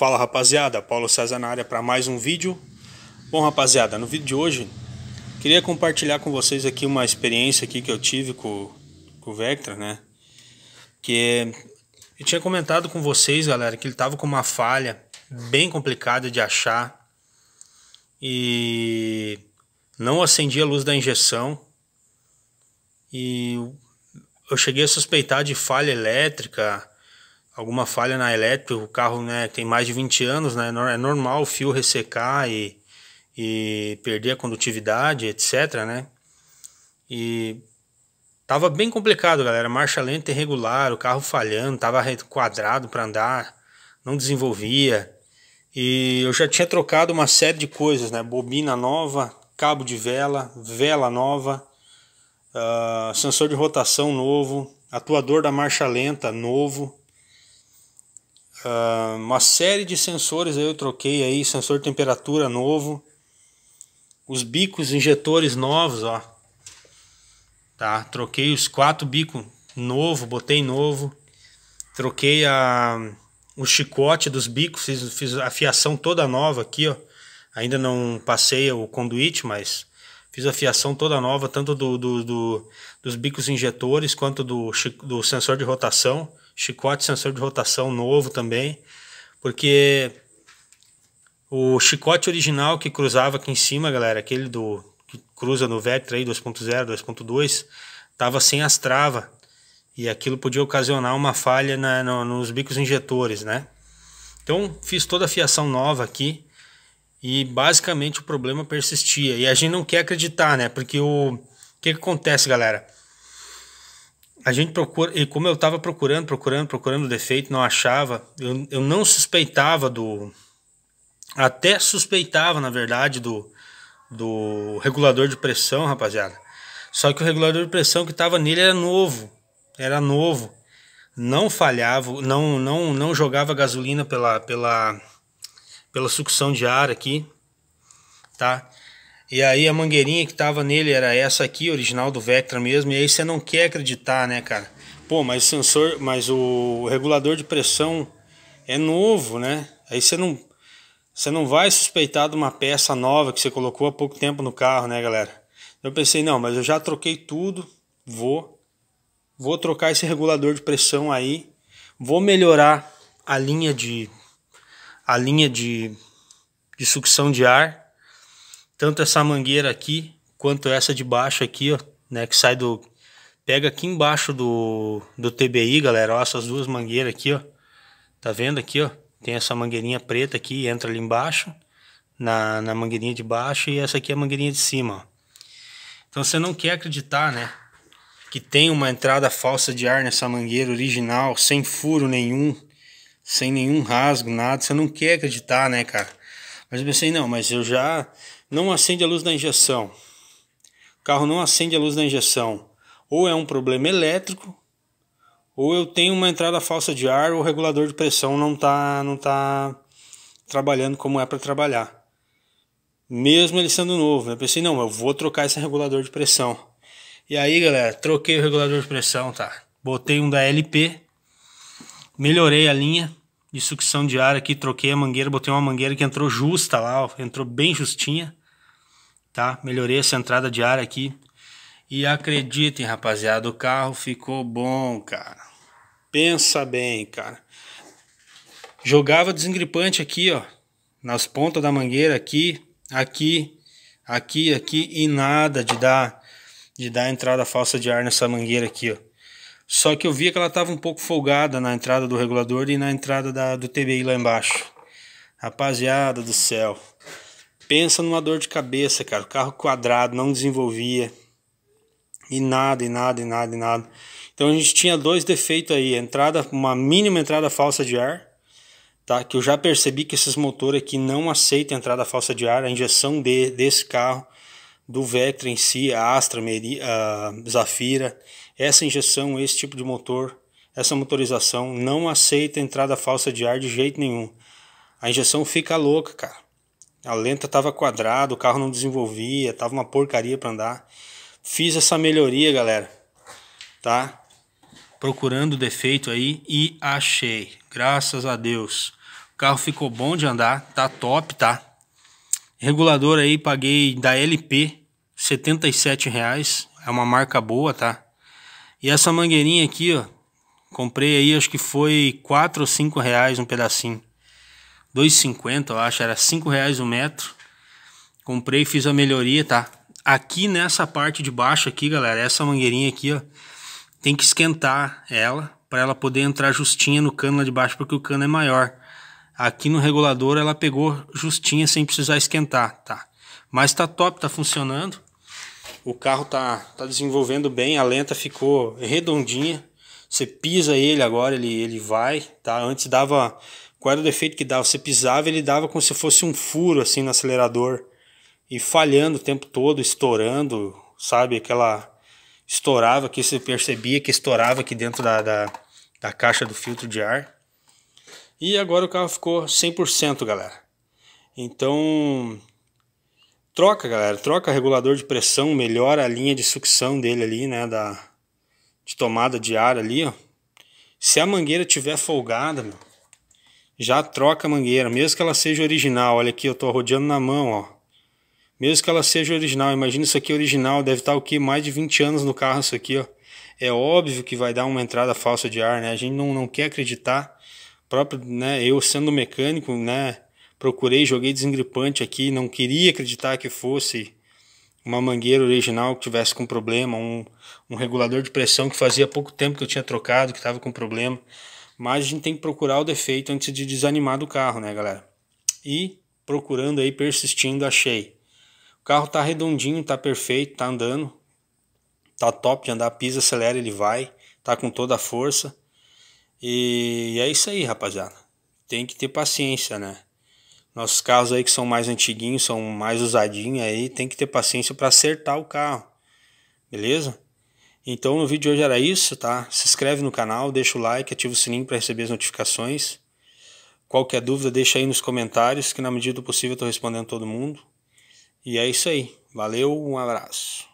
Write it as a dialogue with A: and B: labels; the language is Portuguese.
A: Fala rapaziada, Paulo César na área para mais um vídeo. Bom rapaziada, no vídeo de hoje queria compartilhar com vocês aqui uma experiência aqui que eu tive com, com o Vectra, né? Que é, eu tinha comentado com vocês, galera, que ele tava com uma falha bem complicada de achar e não acendia a luz da injeção e eu cheguei a suspeitar de falha elétrica, alguma falha na elétrica, o carro né, tem mais de 20 anos, né, é, é normal o fio ressecar e, e perder a condutividade, etc. Né? E tava bem complicado, galera. Marcha lenta irregular, o carro falhando, tava quadrado para andar, não desenvolvia. E eu já tinha trocado uma série de coisas, né? Bobina nova, cabo de vela, vela nova, uh, sensor de rotação novo, atuador da marcha lenta novo. Ah, uma série de sensores aí eu troquei aí, sensor de temperatura novo, os bicos injetores novos, ó. Tá, troquei os quatro bicos novo, botei novo. Troquei a o chicote dos bicos, fiz, fiz a fiação toda nova aqui, ó. Ainda não passei o conduíte, mas fiz a fiação toda nova, tanto do, do, do dos bicos injetores quanto do, do sensor de rotação chicote sensor de rotação novo também, porque o chicote original que cruzava aqui em cima, galera, aquele do que cruza no Vectra aí 2.0, 2.2, tava sem as travas e aquilo podia ocasionar uma falha na, no, nos bicos injetores, né? Então fiz toda a fiação nova aqui e basicamente o problema persistia e a gente não quer acreditar, né? Porque o, que, que acontece, galera? a gente procura, e como eu estava procurando, procurando, procurando o defeito, não achava, eu, eu não suspeitava do. Até suspeitava, na verdade, do, do regulador de pressão, rapaziada. Só que o regulador de pressão que estava nele era novo, era novo. Não falhava, não não não jogava gasolina pela pela pela sucção de ar aqui, tá? E aí a mangueirinha que tava nele era essa aqui, original do Vectra mesmo. E aí você não quer acreditar, né, cara? Pô, mas o sensor, mas o regulador de pressão é novo, né? Aí você não você não vai suspeitar de uma peça nova que você colocou há pouco tempo no carro, né, galera? Eu pensei, não, mas eu já troquei tudo, vou vou trocar esse regulador de pressão aí, vou melhorar a linha de a linha de, de sucção de ar tanto essa mangueira aqui quanto essa de baixo aqui, ó, né, que sai do pega aqui embaixo do do TBI, galera, ó, essas duas mangueiras aqui, ó. Tá vendo aqui, ó? Tem essa mangueirinha preta aqui, entra ali embaixo, na, na mangueirinha de baixo e essa aqui é a mangueirinha de cima, ó. Então você não quer acreditar, né? Que tem uma entrada falsa de ar nessa mangueira original, sem furo nenhum, sem nenhum rasgo, nada. Você não quer acreditar, né, cara? Mas eu pensei, não, mas eu já não acende a luz da injeção. O carro não acende a luz da injeção. Ou é um problema elétrico, ou eu tenho uma entrada falsa de ar, ou o regulador de pressão não está não tá trabalhando como é para trabalhar. Mesmo ele sendo novo, né? eu pensei, não, eu vou trocar esse regulador de pressão. E aí, galera, troquei o regulador de pressão, tá? Botei um da LP, melhorei a linha de sucção de ar aqui, troquei a mangueira, botei uma mangueira que entrou justa lá, ó, entrou bem justinha tá? Melhorei essa entrada de ar aqui. E acreditem, rapaziada, o carro ficou bom, cara. Pensa bem, cara. Jogava desengripante aqui, ó. Nas pontas da mangueira aqui, aqui, aqui, aqui e nada de dar de dar entrada falsa de ar nessa mangueira aqui, ó. Só que eu via que ela estava um pouco folgada na entrada do regulador e na entrada da, do TBI lá embaixo. Rapaziada do céu. Pensa numa dor de cabeça, cara. O carro quadrado não desenvolvia. E nada, e nada, e nada, e nada. Então a gente tinha dois defeitos aí, entrada, uma mínima entrada falsa de ar, tá? Que eu já percebi que esses motores aqui não aceitam entrada falsa de ar, a injeção de, desse carro, do Vectra em si, a Astra, Meri, a Zafira, essa injeção, esse tipo de motor, essa motorização não aceita entrada falsa de ar de jeito nenhum. A injeção fica louca, cara. A lenta estava quadrada, o carro não desenvolvia, tava uma porcaria para andar. Fiz essa melhoria, galera. Tá? Procurando o defeito aí e achei. Graças a Deus. O carro ficou bom de andar, tá top, tá? Regulador aí paguei da LP, 77 reais. É uma marca boa, tá? E essa mangueirinha aqui, ó, comprei aí acho que foi 4 ou 5 reais um pedacinho. 2,50, eu acho, era 5 reais o um metro. Comprei, fiz a melhoria, tá? Aqui nessa parte de baixo aqui, galera, essa mangueirinha aqui, ó, tem que esquentar ela para ela poder entrar justinha no cano lá de baixo, porque o cano é maior. Aqui no regulador ela pegou justinha sem precisar esquentar, tá? Mas tá top, tá funcionando. O carro tá, tá desenvolvendo bem, a lenta ficou redondinha. Você pisa ele agora, ele, ele vai, tá? Antes dava qual era o defeito que dava? Você pisava, ele dava como se fosse um furo assim no acelerador e falhando o tempo todo, estourando, sabe? Aquela estourava que você percebia que estourava aqui dentro da, da, da caixa do filtro de ar. E agora o carro ficou 100%, galera. Então, troca, galera, troca regulador de pressão, melhora a linha de sucção dele ali, né, da de tomada de ar ali, ó. Se a mangueira tiver folgada, meu, já troca a mangueira, mesmo que ela seja original. Olha aqui, eu estou rodeando na mão, ó. Mesmo que ela seja original, imagina isso aqui original, deve estar o que mais de 20 anos no carro isso aqui, ó. É óbvio que vai dar uma entrada falsa de ar, né? A gente não, não quer acreditar. Próprio, né, eu sendo mecânico, né, procurei, joguei desengripante aqui, não queria acreditar que fosse uma mangueira original que tivesse com problema, um, um regulador de pressão que fazia pouco tempo que eu tinha trocado, que estava com problema. Mas a gente tem que procurar o defeito antes de desanimar do carro, né, galera? E procurando aí, persistindo, achei. O carro tá redondinho, tá perfeito, tá andando. Tá top de andar, pisa, acelera, ele vai. Tá com toda a força. E é isso aí, rapaziada. Tem que ter paciência, né? Nossos carros aí que são mais antiguinhos, são mais usadinhos aí, tem que ter paciência para acertar o carro. Beleza? Então no vídeo de hoje era isso, tá? Se inscreve no canal, deixa o like, ativa o sininho para receber as notificações. Qualquer dúvida deixa aí nos comentários que na medida do possível eu estou respondendo todo mundo. E é isso aí. Valeu, um abraço.